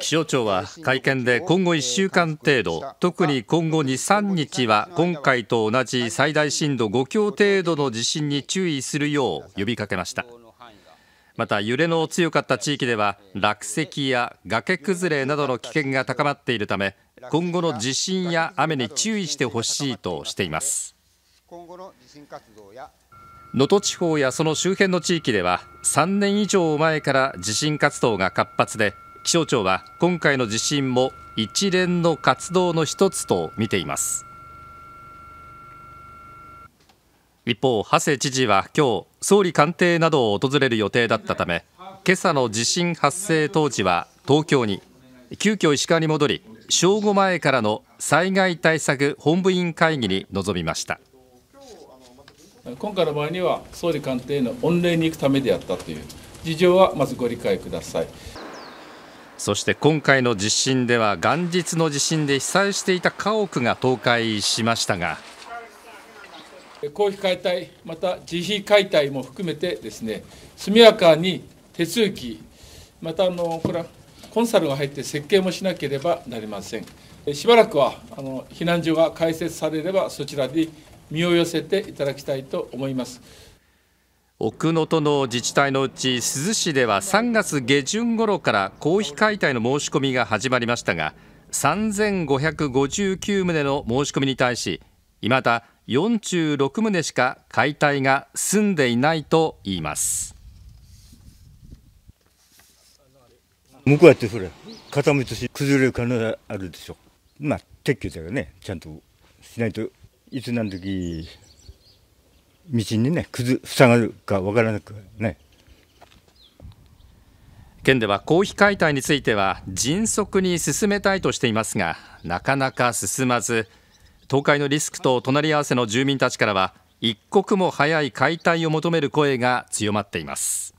気象庁は会見で今後1週間程度特に今後23日は今回と同じ最大震度5強程度の地震に注意するよう呼びかけましたまた揺れの強かった地域では落石や崖崩れなどの危険が高まっているため今後の地震や雨に注意してほしいとしています能登地方やその周辺の地域では3年以上前から地震活動が活発で気象庁は今回の地震も一連の活動の一つと見ています一方、長谷知事は今日総理官邸などを訪れる予定だったため今朝の地震発生当時は東京に急遽石川に戻り正午前からの災害対策本部委員会議に臨みました今回の場合には総理官邸の御礼に行くためであったという事情はまずご理解ください。そして今回の地震では元日の地震で被災していた家屋が倒壊しましたが公費解体また自費解体も含めてですね速やかに手続きまたあのこれはコンサルが入って設計もしなければなりませんしばらくはあの避難所が開設されればそちらに身を寄せていただきたいと思います。奥能登の自治体のうち珠洲市では3月下旬頃から公費解体の申し込みが始まりましたが3559棟の申し込みに対しいまだ46棟しか解体が済んでいないと言います向こうやってそれ傾いてし崩れる可能性あるでしょまあ撤去だよねちゃんとしないといつなん時道にね、くず、塞がるかわからなくね。県では公費解体については迅速に進めたいとしていますがなかなか進まず倒壊のリスクと隣り合わせの住民たちからは一刻も早い解体を求める声が強まっています